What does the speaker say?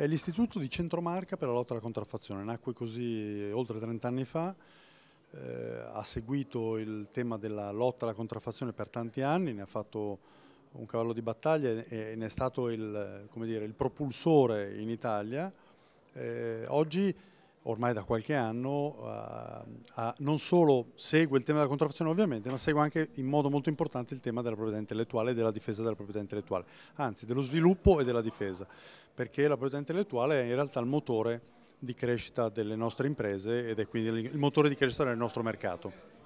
È l'istituto di Centromarca per la lotta alla contraffazione, nacque così eh, oltre 30 anni fa, eh, ha seguito il tema della lotta alla contraffazione per tanti anni, ne ha fatto un cavallo di battaglia e ne è stato il, dire, il propulsore in Italia. Eh, oggi, ormai da qualche anno, ha uh, non solo segue il tema della contraffazione ovviamente, ma segue anche in modo molto importante il tema della proprietà intellettuale e della difesa della proprietà intellettuale, anzi dello sviluppo e della difesa, perché la proprietà intellettuale è in realtà il motore di crescita delle nostre imprese ed è quindi il motore di crescita del nostro mercato.